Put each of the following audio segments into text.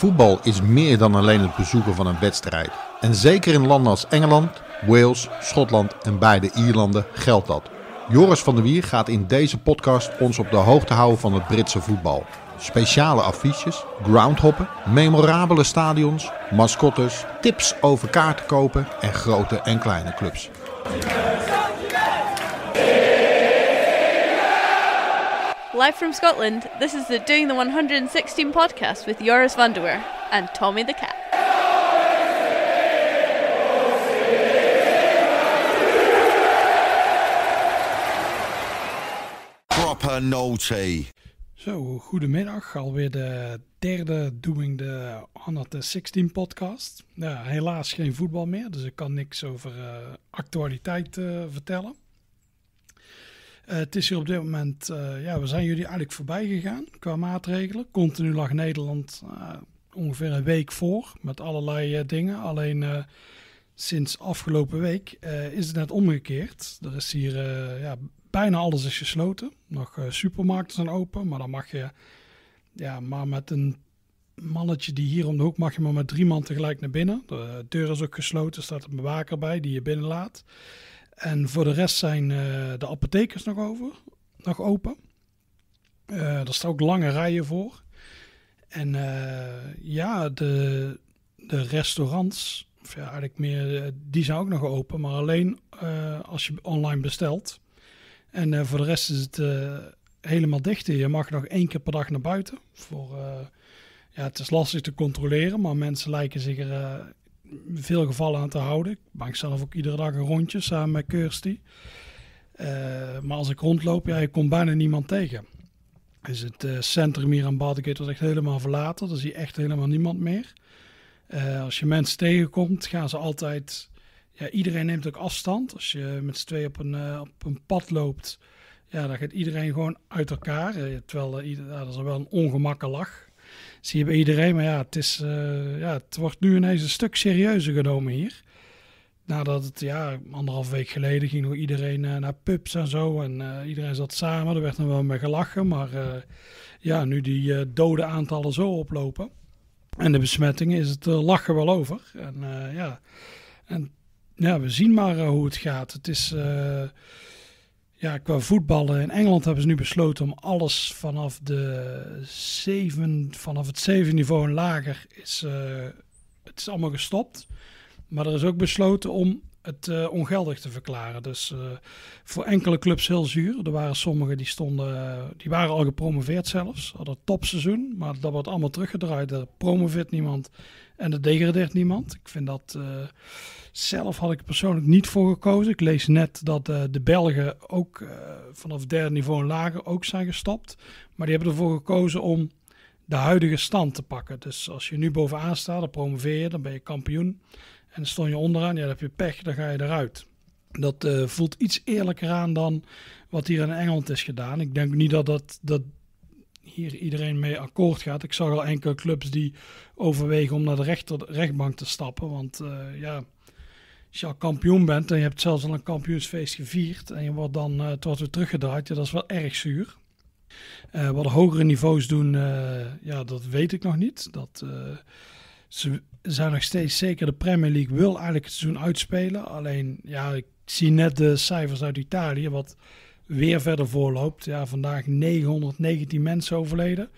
Voetbal is meer dan alleen het bezoeken van een wedstrijd. En zeker in landen als Engeland, Wales, Schotland en beide Ierlanden geldt dat. Joris van der Wier gaat in deze podcast ons op de hoogte houden van het Britse voetbal. Speciale affiches, groundhoppen, memorabele stadions, mascottes, tips over kaarten kopen en grote en kleine clubs. Live from Scotland, this is the Doing the 116 podcast with Joris Vanderweer and Tommy the Cat. Proper naughty. Zo, goedemiddag. Alweer de derde Doing the 116 podcast. Ja, helaas geen voetbal meer, dus ik kan niks over eh, actualiteit eh, vertellen. Eh, het is hier op dit moment, eh, ja, we zijn jullie eigenlijk voorbij gegaan qua maatregelen. Continu lag Nederland eh, ongeveer een week voor met allerlei dingen. Alleen sinds afgelopen week is het net omgekeerd. Er is hier, ja, bijna alles is gesloten. Nog supermarkten zijn open, maar dan mag je, ja, maar met een mannetje die hier om de hoek mag je maar met drie man tegelijk naar binnen. De deur is ook gesloten, staat een bewaker bij die je binnenlaat. En voor de rest zijn eh, de apothekers nog, over, nog open. Uh, eh, daar staan ook lange rijen voor. En eh, ja, de, de restaurants, of ja, eigenlijk meer, die zijn ook nog open. Maar alleen als je online bestelt. En voor de rest is het helemaal dicht. Je mag nog één keer per dag naar buiten. Voor, ja, het is lastig te controleren, maar mensen lijken zich er veel gevallen aan te houden. Ik maak zelf ook iedere dag een rondje samen met Kirsty. Eh, maar als ik rondloop, ja, ik kom bijna niemand tegen. Is dus het eh, centrum hier aan Badegate was echt helemaal verlaten. Daar zie je echt helemaal niemand meer. Eh, als je mensen tegenkomt, gaan ze altijd... Ja, iedereen neemt ook afstand. Als je met z'n tweeën op een, op een pad loopt... Ja, dan gaat iedereen gewoon uit elkaar. terwijl er, er wel een ongemakken lach zie je bij iedereen. Maar ja, het, is, eh, ja, het wordt nu ineens een stuk serieuzer genomen hier. Nadat het, ja, anderhalf week geleden ging nog iedereen eh, naar pubs en zo. En eh, iedereen zat samen. Er werd nog wel mee gelachen. Maar ja, nu die dode aantallen zo oplopen. En de besmettingen is het lachen wel over. En ja, en ja, we zien maar hoe het gaat. Het is ja, qua voetballen in Engeland hebben ze nu besloten om alles vanaf, de zeven, vanaf het zeven niveau en lager is, uh, het is allemaal gestopt. Maar er is ook besloten om het eh, ongeldig te verklaren. Dus eh, voor enkele clubs heel zuur. Er waren sommige die stonden, die waren al gepromoveerd zelfs, hadden het topseizoen, maar dat wordt allemaal teruggedraaid. Er promoveert niemand en er degradeert niemand. Ik vind dat zelf had ik er persoonlijk niet voor gekozen. Ik lees net dat eh, de Belgen ook uh, vanaf derde niveau en lager ook zijn gestopt. Maar die hebben ervoor gekozen om de huidige stand te pakken. Dus als je nu bovenaan staat, dan promoveer je, dan ben je kampioen. En dan stond je onderaan, ja, dan heb je pech, dan ga je eruit. Dat eh, voelt iets eerlijker aan dan wat hier in Engeland is gedaan. Ik denk niet dat, dat, dat hier iedereen mee akkoord gaat. Ik zag al enkele clubs die overwegen om naar de rechter, rechtbank te stappen. Want ja, als je al kampioen bent en je hebt zelfs al een kampioensfeest gevierd en je wordt dan tot eh, weer teruggedraaid, ja, dat is wel erg zuur. Eh, wat hogere niveaus doen, eh, ja, dat weet ik nog niet. Dat, ze zijn nog steeds zeker, de Premier League wil eigenlijk het seizoen uitspelen. Alleen, ja, ik zie net de cijfers uit Italië, wat weer verder voorloopt. Ja, vandaag 919 mensen overleden.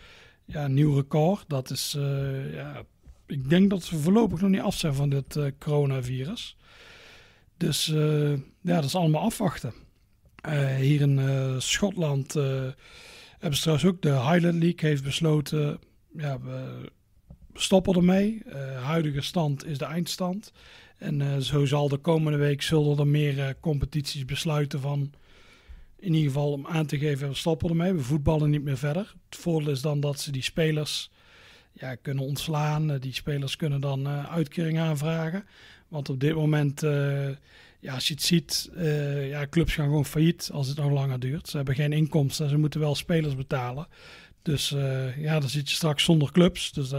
Ja, nieuw record. Dat is, ja, ik denk dat ze voorlopig nog niet af zijn van dit coronavirus. Dus eh, ja, dat is allemaal afwachten. Eh, hier in eh, Schotland hebben ze trouwens ook de Highland League heeft besloten, ja, we stoppen ermee. huidige stand is de eindstand. En zo zal de komende week zullen er meer competities besluiten van in ieder geval om aan te geven, we stoppen ermee. We voetballen niet meer verder. Het voordeel is dan dat ze die spelers ja, kunnen ontslaan. Die spelers kunnen dan uh, uitkering aanvragen. Want op dit moment, eh, ja, als je het ziet, eh, ja, clubs gaan gewoon failliet als het nog langer duurt. Ze hebben geen inkomsten ze moeten wel spelers betalen. Dus eh, ja, dan zit je straks zonder clubs. Dus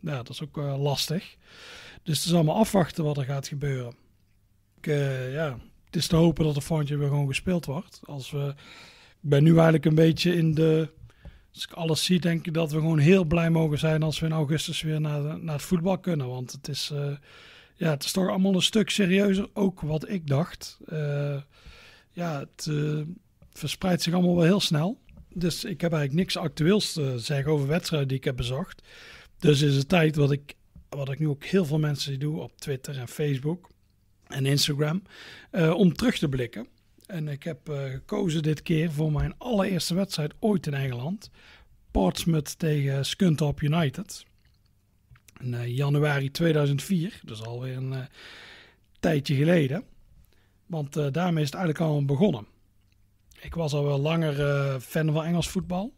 ja, dat is ook lastig. Dus het is allemaal afwachten wat er gaat gebeuren. Ik, ja, het is te hopen dat de fontje weer gewoon gespeeld wordt. Als we, ik ben nu eigenlijk een beetje in de als ik alles zie, denk ik dat we gewoon heel blij mogen zijn als we in augustus weer naar, naar het voetbal kunnen. Want het is, ja, het is toch allemaal een stuk serieuzer, ook wat ik dacht. Eh, ja, het eh, verspreidt zich allemaal wel heel snel. Dus ik heb eigenlijk niks actueels te zeggen over wedstrijden die ik heb bezocht. Dus is het tijd wat ik, wat ik nu ook heel veel mensen doe op Twitter en Facebook en Instagram, eh, om terug te blikken. En ik heb gekozen dit keer voor mijn allereerste wedstrijd ooit in Engeland. Portsmouth tegen Scunthorpe United in eh, januari 2004. Dus alweer een eh, tijdje geleden. Want eh, daarmee is het eigenlijk al begonnen. Ik was al wel langer fan van Engels voetbal.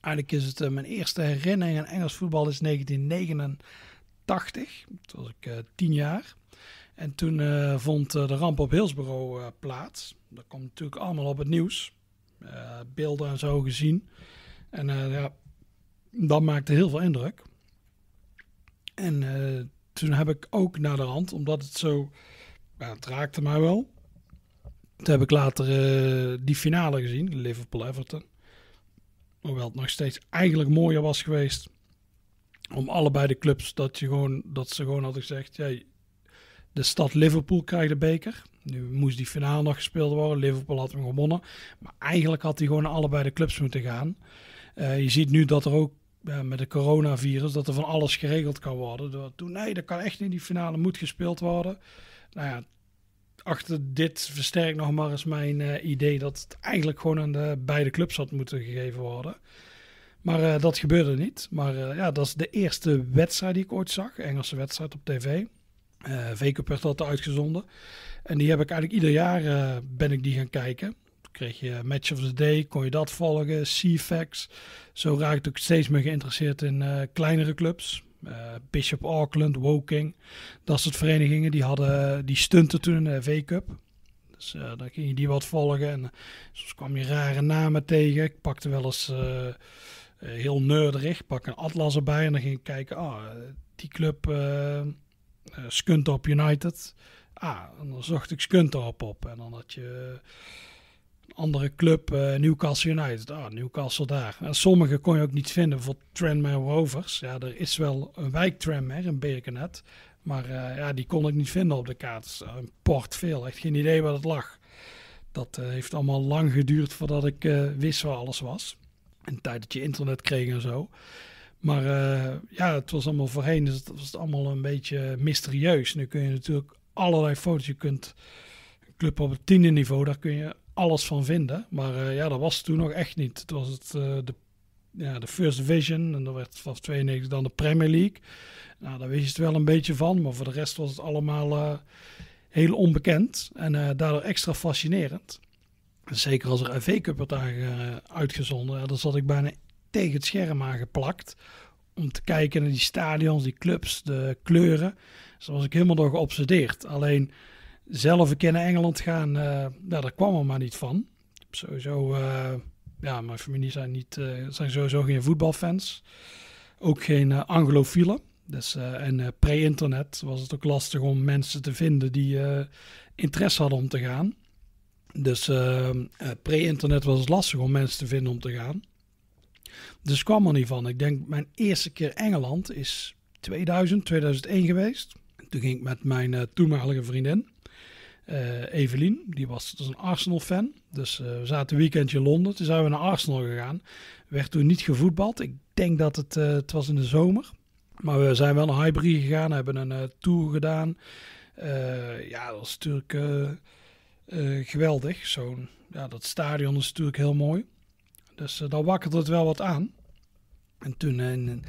Eigenlijk is het mijn eerste herinnering aan Engels voetbal is 1989. Toen was ik tien jaar. En toen vond de ramp op Hillsborough plaats. Dat komt natuurlijk allemaal op het nieuws. beelden en zo gezien. En ja, dat maakte heel veel indruk. En eh, toen heb ik ook naar de hand, omdat het zo. Ja, raakte mij wel. Toen heb ik later eh, die finale gezien, Liverpool-Everton. Hoewel het nog steeds eigenlijk mooier was geweest om allebei de clubs dat, je gewoon, dat ze gewoon hadden gezegd: ja, de stad Liverpool krijgt de beker. Nu moest die finale nog gespeeld worden. Liverpool had hem gewonnen. Maar eigenlijk had hij gewoon naar allebei de clubs moeten gaan. Eh, je ziet nu dat er ook met het coronavirus, dat er van alles geregeld kan worden. Door, toen, nee, dat kan echt in die finale moet gespeeld worden. Nou ja, achter dit versterkt nog maar eens mijn eh, idee dat het eigenlijk gewoon aan de beide clubs had moeten gegeven worden. Maar eh, dat gebeurde niet. Maar eh, ja, dat is de eerste wedstrijd die ik ooit zag. Engelse wedstrijd op tv. Uh, V-Cup werd altijd uitgezonden. En die heb ik eigenlijk ieder jaar ben ik die gaan kijken kreeg je Match of the Day, kon je dat volgen, CFAX. Zo raakte ik steeds meer geïnteresseerd in eh, kleinere clubs. Eh, Bishop Auckland, Woking, dat soort verenigingen. Die, hadden, eh, die stunten toen in de V-Cup. Dus dan ging je die wat volgen. En soms kwam je rare namen tegen. Ik pakte wel eens heel nerdig, pak een atlas erbij en dan ging ik kijken. Ah, die club Skuntop United. Ah, en dan zocht ik Skuntop op. En dan had je andere club, uh, Newcastle United. Ah, Newcastle daar. En sommige kon je ook niet vinden, voor Tranmere Rovers. Ja, er is wel een wijktram, Tranmere in Birkenhead. Maar eh, ja, die kon ik niet vinden op de kaart. Dus, eh, een port veel, echt geen idee waar dat lag. Dat heeft allemaal lang geduurd voordat ik wist waar alles was. In tijd dat je internet kreeg en zo. Maar ja, het was allemaal voorheen, dus het was allemaal een beetje mysterieus. Nu kun je natuurlijk allerlei foto's. Je kunt club op het tiende niveau, daar kun je alles van vinden. Maar eh, ja, dat was toen nog echt niet. Het was het, eh, de, ja, de First Division en dan werd vanaf 92 dan de Premier League. Nou, daar wist je het wel een beetje van, maar voor de rest was het allemaal eh, heel onbekend en daardoor extra fascinerend. zeker als er FA Cup werd uitgezonden, ja, dan zat ik bijna tegen het scherm aangeplakt om te kijken naar die stadions, die clubs, de kleuren. Dus was ik helemaal door geobsedeerd. Alleen zelf een keer naar Engeland gaan, eh, nou, daar kwam er maar niet van. Sowieso, eh, ja, mijn familie zijn, niet, eh, zijn sowieso geen voetbalfans. Ook geen anglofielen. Dus, en pre-internet was het ook lastig om mensen te vinden die interesse hadden om te gaan. Dus pre-internet was het lastig om mensen te vinden om te gaan. Dus kwam er niet van. Ik denk, mijn eerste keer Engeland is 2000, 2001 geweest. Toen ging ik met mijn uh, toenmalige vriendin uh, Evelien, die was dus een Arsenal-fan. Dus eh, we zaten een weekendje in Londen. Toen zijn we naar Arsenal gegaan. Werd toen niet gevoetbald. Ik denk dat het, eh, het was in de zomer. Maar we zijn wel naar Highbury gegaan, hebben een tour gedaan. ja, dat is natuurlijk geweldig. Zo'n, ja, dat stadion is natuurlijk heel mooi. Dus dan wakkerde het wel wat aan. En toen een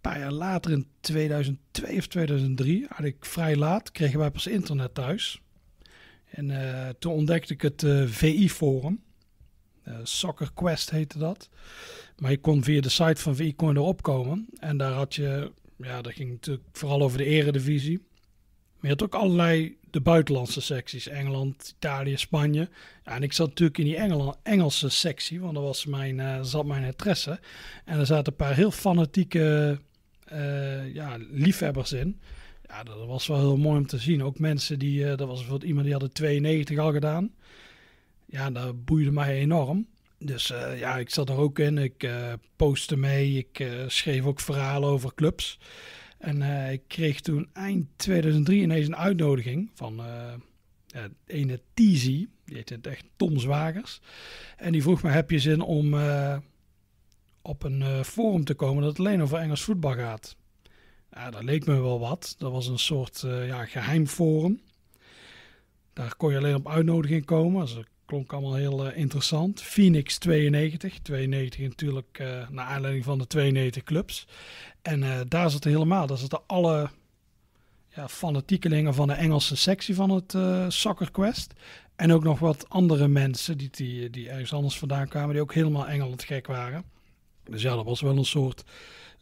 paar jaar later, in 2002 of 2003, eigenlijk vrij laat, kregen wij pas internet thuis. En eh, toen ontdekte ik het eh, VI-forum. Uh, eh, Soccer Quest heette dat. Maar je kon via de site van VI kon erop komen. En daar had je, ja, dat ging natuurlijk vooral over de eredivisie. Maar je had ook allerlei de buitenlandse secties. Engeland, Italië, Spanje. Ja, en ik zat natuurlijk in die Engelse sectie, want dat was mijn, zat mijn interesse. En er zaten een paar heel fanatieke ja, liefhebbers in. Ja, dat was wel heel mooi om te zien. Ook mensen die, uh, dat was bijvoorbeeld iemand die had de 92 al gedaan. Ja, dat boeide mij enorm. Dus eh, ja, ik zat er ook in. Ik uh, postte mee. Ik schreef ook verhalen over clubs. En ik kreeg toen eind 2003 ineens een uitnodiging van ene Tizi. Die heet het echt Tom Zwagers. En die vroeg me, heb je zin om op een forum te komen dat alleen over Engels voetbal gaat? Ja, dat leek me wel wat. Dat was een soort eh, ja, geheim forum. Daar kon je alleen op uitnodiging komen. Dus dat klonk allemaal heel eh, interessant. Phoenix 92. 92 natuurlijk eh, naar aanleiding van de 92 clubs. En daar zat helemaal, daar zitten alle ja, fanatiekelingen van de Engelse sectie van het Soccer Quest. En ook nog wat andere mensen die, die, die ergens anders vandaan kwamen, die ook helemaal Engeland gek waren. Dus ja, dat was wel een soort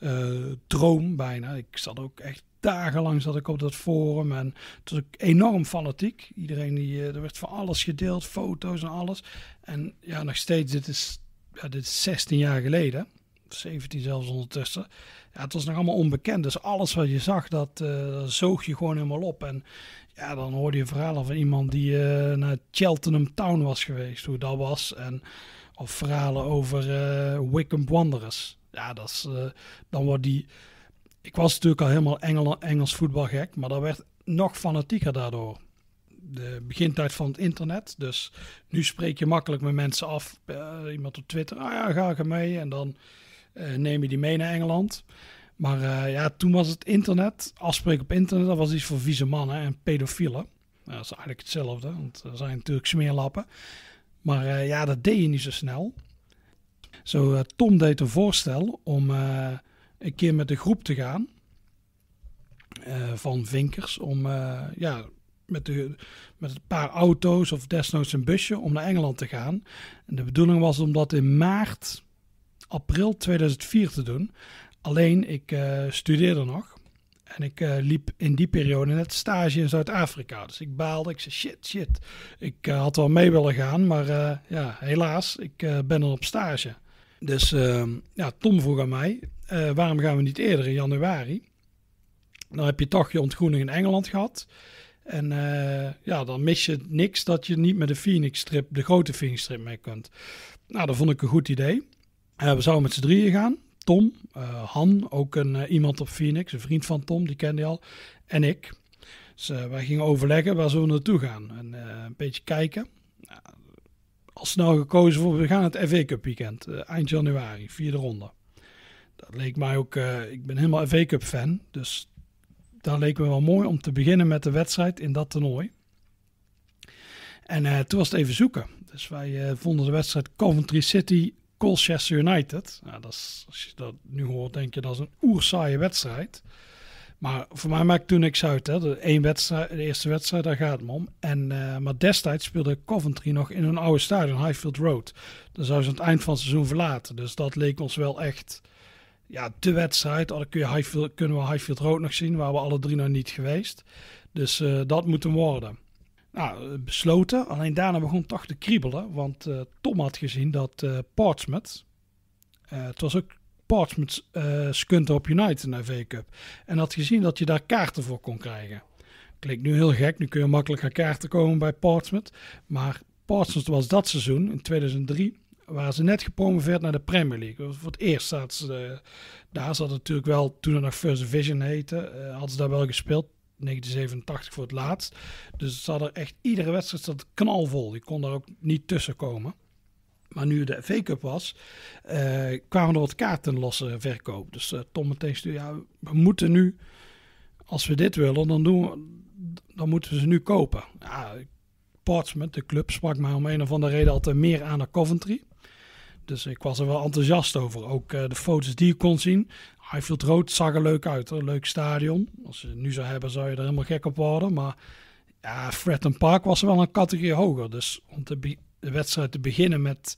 eh, droom bijna. Ik zat ook echt dagenlang zat ik op dat forum en toen was enorm fanatiek. Iedereen die, eh, er werd van alles gedeeld, foto's en alles. En ja, nog steeds, dit is, ja, dit is 16 jaar geleden. 17 zelfs ondertussen. Ja, het was nog allemaal onbekend. Dus alles wat je zag, eh, dat, zoog je gewoon helemaal op. En ja, dan hoorde je verhalen van iemand die naar Cheltenham Town was geweest, hoe dat was. En, of verhalen over uh, Wickham Wanderers. Ja, dat is, eh, dan wordt die... Ik was natuurlijk al helemaal Engel, Engels voetbal gek, maar dat werd nog fanatieker daardoor. De begintijd van het internet, dus nu spreek je makkelijk met mensen af. Eh, iemand op Twitter, ah ja, ga ik mee. En dan eh, neem je die mee naar Engeland. Maar ja, toen was het internet, afspreken op internet, dat was iets voor vieze mannen en pedofielen. dat is eigenlijk hetzelfde, want er zijn natuurlijk smeerlappen. Maar ja, dat deed je niet zo snel. Zo, eh, Tom deed een voorstel om eh, een keer met de groep te gaan eh, van vinkers. Om ja, met, de, met een paar auto's of desnoods een busje om naar Engeland te gaan. En de bedoeling was om dat in maart, april 2004 te doen. Alleen ik studeerde nog. En ik liep in die periode net stage in Zuid-Afrika. Dus ik baalde. Ik zei: shit, shit. Ik had wel mee willen gaan, maar ja, helaas, ik ben er op stage. Dus ehm, ja, Tom vroeg aan mij, eh, waarom gaan we niet eerder in januari? Dan heb je toch je ontgroening in Engeland gehad. En eh, ja, dan mis je niks dat je niet met de Phoenix strip, de grote Phoenix trip mee kunt. Nou, dat vond ik een goed idee. Eh, we zouden met z'n drieën gaan. Tom, Han, ook een, iemand op Phoenix, een vriend van Tom, die kende je al. En ik. Dus wij gingen overleggen waar zullen we naartoe gaan. En een beetje kijken. Nou, al snel gekozen voor we gaan het FA Cup weekend, eh, eind januari, vierde ronde. Dat leek mij ook, eh, ik ben helemaal FA Cup fan, dus dat leek me wel mooi om te beginnen met de wedstrijd in dat toernooi. En eh, toen was het even zoeken. Dus wij vonden de wedstrijd Coventry City Colchester United. Nou, dat is, als je dat nu hoort, denk je dat is een oersaaie wedstrijd. Maar voor mij maakt toen niks uit. Hè. De, één wedstrijd, de eerste wedstrijd, daar gaat het me om. En, eh, maar destijds speelde Coventry nog in hun oude stadion, Highfield Road. Dan zou ze aan het eind van het seizoen verlaten. Dus dat leek ons wel echt ja, de wedstrijd. Al kun je Highfield, kunnen we Highfield Road nog zien, waar we alle drie nog niet geweest. Dus eh, dat moet hem worden. Nou, besloten. Alleen daarna begon toch te kriebelen. Want eh, Tom had gezien dat Portsmouth... het was ook Portsmouth uh, eh, op United naar V-Cup. En had gezien dat je daar kaarten voor kon krijgen. Klinkt nu heel gek, nu kun je makkelijk aan kaarten komen bij Portsmouth. Maar Portsmouth was dat seizoen, in 2003, waren ze net gepromoveerd naar de Premier League. Voor het eerst zat ze eh, daar. Ze hadden natuurlijk wel, toen het nog First Division heette, uh, hadden ze daar wel gespeeld. 1987 voor het laatst. Dus ze hadden echt iedere wedstrijd zat knalvol. Je kon daar ook niet tussen komen. Maar nu de FA Cup was, eh, kwamen er wat kaarten losse verkoop. Dus eh, Tom meteen stuurde, ja, we moeten nu, als we dit willen, dan, doen dan moeten we ze nu kopen. Ja, Portsmouth, de club, sprak mij om een of andere reden altijd meer aan de Coventry. Dus ik was er wel enthousiast over. Ook eh, de foto's die je kon zien. Highfield Rood, zag er leuk uit. Een leuk stadion. Als je het nu zou hebben, zou je er helemaal gek op worden. Maar ja, Fratton Park was wel een categorie hoger. Dus om te de wedstrijd te beginnen met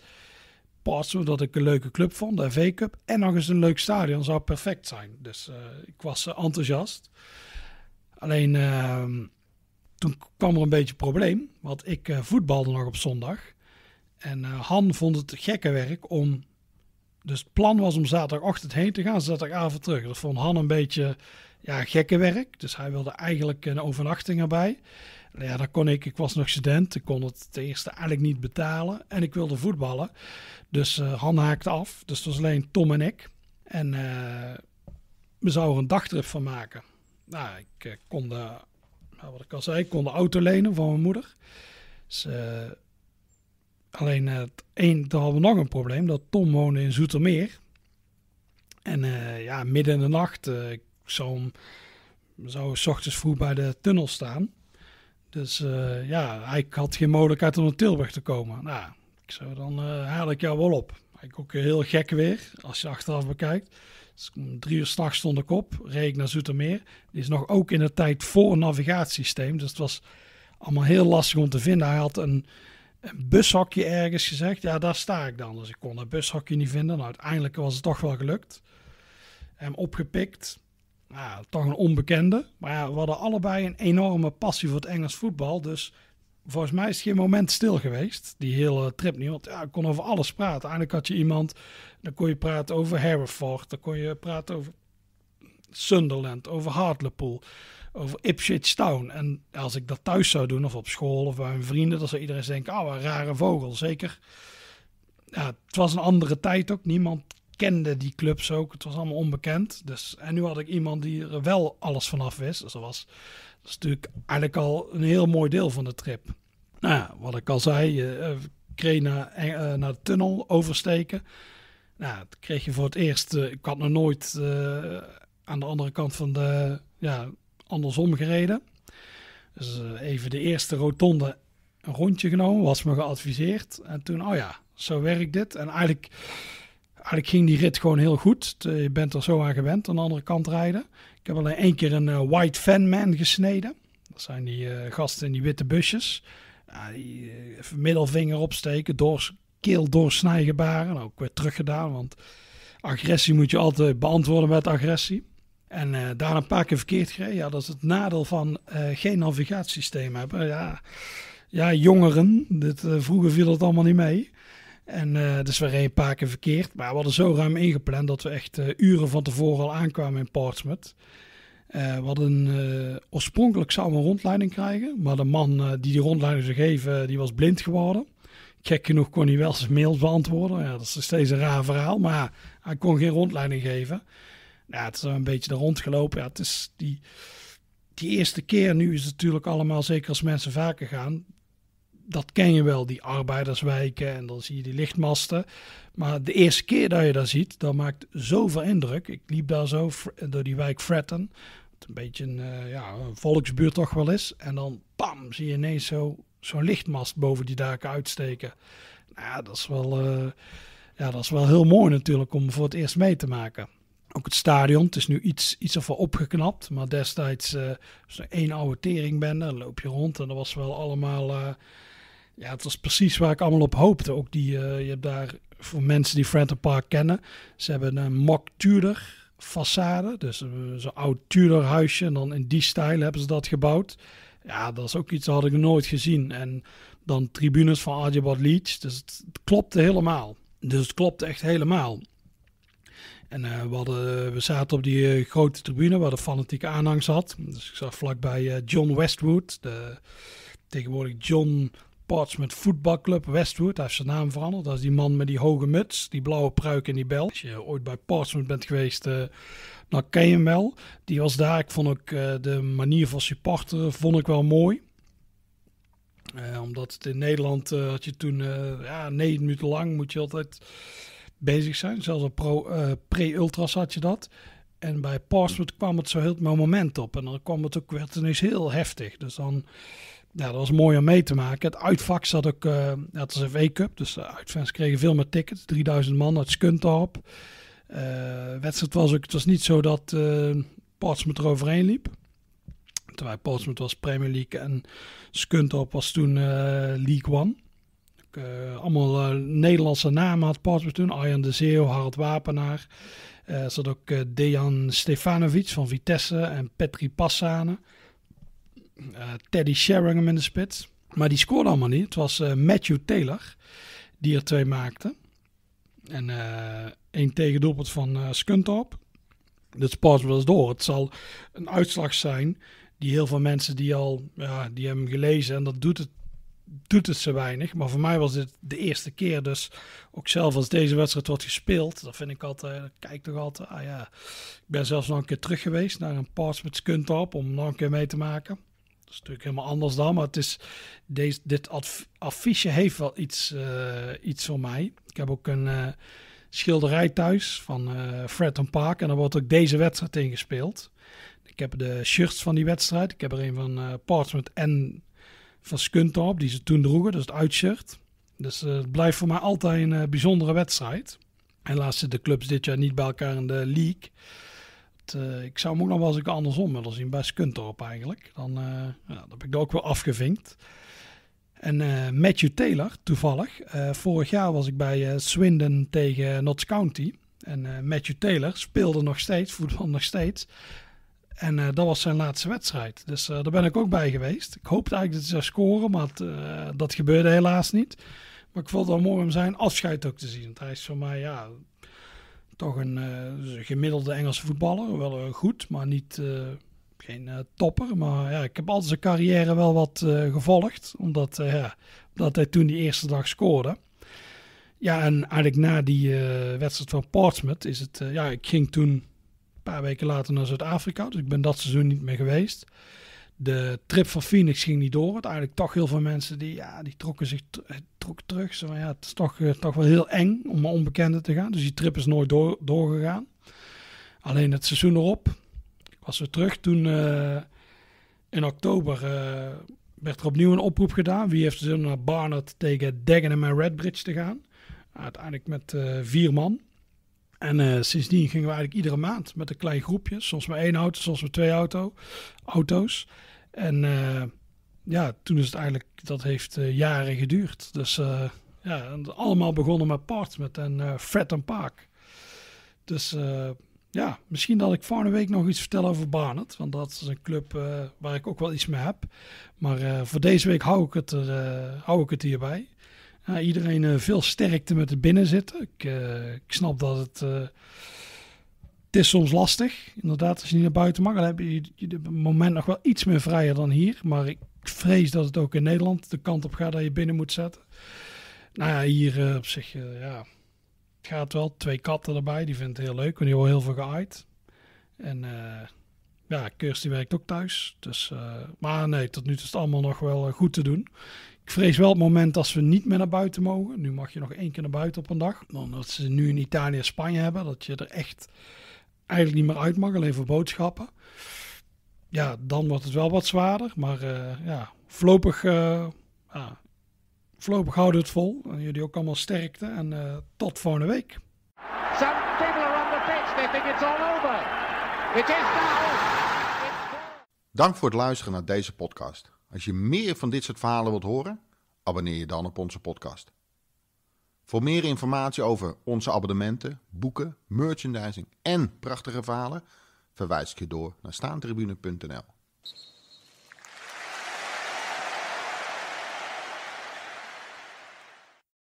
pas dat ik een leuke club vond, de v Cup. En nog eens een leuk stadion zou perfect zijn. Dus eh, ik was eh, enthousiast. Alleen ehm, toen kwam er een beetje een probleem, want ik uh, voetbalde nog op zondag. En Han vond het gekke werk om. Dus het plan was om zaterdagochtend heen te gaan, zaterdagavond terug. Dat vond Han een beetje ja, gekke werk. Dus hij wilde eigenlijk een overnachting erbij. Ja, dan kon ik. Ik was nog student. Ik kon het ten eerste eigenlijk niet betalen. En ik wilde voetballen. Dus eh, Han haakte af. Dus het was alleen Tom en ik. En eh, we zouden een dagtrip van maken. Nou, ik uh, kon de, nou, wat ik al zei, ik kon de auto lenen van mijn moeder. Dus, alleen het één, toen hadden we nog een probleem. Dat Tom woonde in Zoetermeer. En ja, midden in de nacht, ik zou, zou s ochtends vroeg bij de tunnel staan. Dus eh, ja, hij had geen mogelijkheid om naar Tilburg te komen. Nou, ik dan eh, haal ik jou wel op. Ik ook heel gek weer, als je achteraf bekijkt. om drie uur s'nachts stond ik op, reed naar Zoetermeer. Die is nog ook in de tijd voor een navigatiesysteem. Dus het was allemaal heel lastig om te vinden. Hij had een, een bushokje ergens gezegd. Ja, daar sta ik dan. Dus ik kon dat bushokje niet vinden. Nou, uiteindelijk was het toch wel gelukt. Hem opgepikt nou, toch een onbekende. Maar ja, we hadden allebei een enorme passie voor het Engels voetbal. Dus volgens mij is het geen moment stil geweest, die hele trip niet. Want ja, ik kon over alles praten. Eindelijk had je iemand, dan kon je praten over Hereford, dan kon je praten over Sunderland, over Hartlepool, over Ipswich Town. En als ik dat thuis zou doen, of op school, of bij mijn vrienden, dan zou iedereen denken, oh, ah, een rare vogel, zeker. Ja, het was een andere tijd ook. Niemand kende die clubs ook. Het was allemaal onbekend. Dus, en nu had ik iemand die er wel alles vanaf wist. Dus dat was, natuurlijk eigenlijk al een heel mooi deel van de trip. Nou wat ik al zei, uh, kreeg naar, eh, eh, naar de tunnel oversteken. Nou, kreeg je voor het eerst. ik had nog nooit aan de andere kant van de. Ja, andersom gereden. Dus even de eerste rotonde een rondje genomen, was me geadviseerd. En toen, oh ja, zo werkt dit. En eigenlijk eigenlijk ging die rit gewoon heel goed. Je bent er zo aan gewend aan de andere kant rijden. Ik heb alleen één keer een eh, white fan man gesneden. Dat zijn die eh, gasten in die witte busjes. die, eh, middelvinger opsteken, door, keel doorsnijgen nou, Ook weer teruggedaan, want agressie moet je altijd beantwoorden met agressie. En daar een paar keer verkeerd gereden. Ja, dat is het nadeel van geen navigatiesysteem hebben. Ja, ja jongeren, dit, vroeger viel dat allemaal niet mee. En uh, dus we reden een paar keer verkeerd. Maar we hadden zo ruim ingepland dat we echt eh, uren van tevoren al aankwamen in Portsmouth. Eh, we hadden oorspronkelijk zouden we een rondleiding krijgen. Maar de man die die rondleiding zou geven, die was blind geworden. Gek genoeg kon hij wel zijn mails beantwoorden. Ja, dat is steeds een raar verhaal. Maar hij kon geen rondleiding geven. het is een beetje er rondgelopen. Ja, het is die, die eerste keer nu is het natuurlijk allemaal, zeker als mensen vaker gaan, dat ken je wel, die arbeiderswijken en dan zie je die lichtmasten. Maar de eerste keer dat je dat ziet, dat maakt zoveel indruk. Ik liep daar zo door die wijk fretten wat een beetje een, eh, ja, een volksbuurt toch wel is. En dan pam, zie je ineens zo, zo'n lichtmast boven die daken uitsteken. Nou ja, dat is wel... Eh, ja, dat is wel heel mooi natuurlijk om voor het eerst mee te maken. Ook het stadion, het is nu iets, iets of opgeknapt. Maar destijds uh, eh, was een één oude teringbende. Dan loop je rond en dat was wel allemaal ja, het was precies waar ik allemaal op hoopte. Ook die, eh, je hebt daar voor mensen die Phantom Park kennen, ze hebben een mock Tudor façade, dus eh, zo'n oud Tudor huisje en dan in die stijl hebben ze dat gebouwd. Ja, dat is ook iets dat had ik nooit gezien. En dan tribunes van Archibald Leach, dus het, klopte helemaal. Dus het klopte echt helemaal. En eh, we, hadden, we zaten op die grote tribune waar de fanatieke aanhang zat. Dus ik zag vlakbij uh, John Westwood, de, tegenwoordig John Portsmouth voetbalclub Westwood. daar heeft zijn naam veranderd. Dat is die man met die hoge muts, die blauwe pruik en die bel. Als je ooit bij Portsmouth bent geweest, eh, dan ken je hem wel. Die was daar. Ik vond ook eh, de manier van supporter vond ik wel mooi. Eh, omdat het in Nederland had je toen ja, negen minuten lang moet je altijd bezig zijn. Zelfs op pro, pre-ultras had je dat. En bij Portsmouth kwam het zo heel het moment op. En dan kwam het ook weer ineens heel heftig. Dus dan ja, dat was mooi om mee te maken. Het uitvak zat ook, uh, eh, dat is een V-cup, dus de uitfans kregen veel meer tickets. 3000 man uit Skuntorp. Eh, wedstrijd was ook, het was niet zo dat uh, Portsmouth eroverheen liep. Terwijl Portsmouth was Premier League en Skuntorp was toen League One. allemaal Nederlandse namen had Portsmouth toen. Arjan de Zeeuw, Harald Wapenaar. Er zat ook Dejan Stefanovic van Vitesse en Petri Passane. Eh, Teddy Sheringham in de spits. Maar die scoorde allemaal niet. Het was eh, Matthew Taylor die er twee maakte. En eh, één tegendoelpunt van uh, Skuntorp. Dat pas wel eens door. Het zal een uitslag zijn die heel veel mensen die al ja, die hebben gelezen en dat doet het, doet het ze weinig. Maar voor mij was dit de eerste keer. Dus ook zelf als deze wedstrijd wordt gespeeld, dat vind ik altijd, kijk toch altijd. Ah ja, ik ben zelfs nog een keer terug geweest naar een pass met Skuntorp om nog een keer mee te maken is natuurlijk helemaal anders dan, maar het is, deze, dit affiche heeft wel iets, eh, iets voor mij. Ik heb ook een eh, schilderij thuis van eh, Fred en Park en daar wordt ook deze wedstrijd in gespeeld. Ik heb de shirts van die wedstrijd. Ik heb er een van uh, Portsmouth en van op die ze toen droegen, dus het uitshirt. Dus het blijft voor mij altijd een bijzondere wedstrijd. Helaas zitten de clubs dit jaar niet bij elkaar in de league. Eh, ik zou hem nog wel eens een andersom willen zien bij Skuntorp eigenlijk. Dan, eh, ja, dat heb ik er ook wel afgevinkt. En eh, Matthew Taylor, toevallig. vorig jaar was ik bij Swindon tegen Notts County. En Matthew Taylor speelde nog steeds, voetbal nog steeds. En dat was zijn laatste wedstrijd. Dus daar ben ik ook bij geweest. Ik hoopte eigenlijk dat hij zou scoren, maar dat gebeurde helaas niet. Maar ik vond het wel mooi om zijn afscheid ook te zien. Want hij is voor mij, ja, toch een eh, gemiddelde Engelse voetballer. Wel eh, goed, maar niet eh, geen topper. Maar ja, ik heb altijd zijn carrière wel wat gevolgd. Omdat ja, dat hij toen die eerste dag scoorde. Ja, en eigenlijk na die wedstrijd van Portsmouth is het... ja, ik ging toen een paar weken later naar Zuid-Afrika. Dus ik ben dat seizoen niet meer geweest. De trip van Phoenix ging niet door. Uiteindelijk toch heel veel mensen die, ja, die trokken zich eh, trokken terug. Zo, ja, het is toch, eh, toch wel heel eng om naar onbekenden te gaan. Dus die trip is nooit door, doorgegaan. Alleen het seizoen erop was we terug. Toen eh, in oktober werd er opnieuw een oproep gedaan. Wie heeft zin om naar Barnard tegen Dagenham en Redbridge te gaan? Uiteindelijk met vier man. En eh, sindsdien gingen we eigenlijk iedere maand met een klein groepje. Soms met één auto, soms met twee auto's. En eh, ja, toen is het eigenlijk, dat heeft eh, jaren geduurd. Dus ja, allemaal begonnen met part, met een vet en Park. Dus ja, misschien dat ik volgende week nog iets vertel over Barnet. Want dat is een club waar ik ook wel iets mee heb. Maar voor deze week hou ik het, hou ik het hierbij iedereen eh, veel sterkte met het binnenzitten. Ik, eh, ik snap dat eh, het... is soms lastig, inderdaad, als je niet naar buiten mag. Dan heb je op moment nog wel iets meer vrijer dan hier. Maar ik vrees dat het ook in Nederland de kant op gaat dat je binnen moet zetten. Nou ja, hier op zich, ja, gaat wel. Twee katten erbij, die vindt het heel leuk, want die wordt heel veel geaaid. En uh, ja, Kirsten werkt ook thuis. Dus, maar nee, tot nu toe is het allemaal nog wel goed te doen. Ik vrees wel het moment als we niet meer naar buiten mogen. Nu mag je nog één keer naar buiten op een dag. Dan dat ze nu in Italië en Spanje hebben, dat je er echt eigenlijk niet meer uit mag, alleen voor boodschappen. Ja, dan wordt het wel wat zwaarder. Maar uh, ja, voorlopig, eh, voorlopig houden we het vol. En jullie ook allemaal sterkte. En eh, tot volgende week. Dank voor het luisteren naar deze podcast. Als je meer van dit soort verhalen wilt horen, abonneer je dan op onze podcast. Voor meer informatie over onze abonnementen, boeken, merchandising en prachtige verhalen, verwijs ik je door naar staantribune.nl.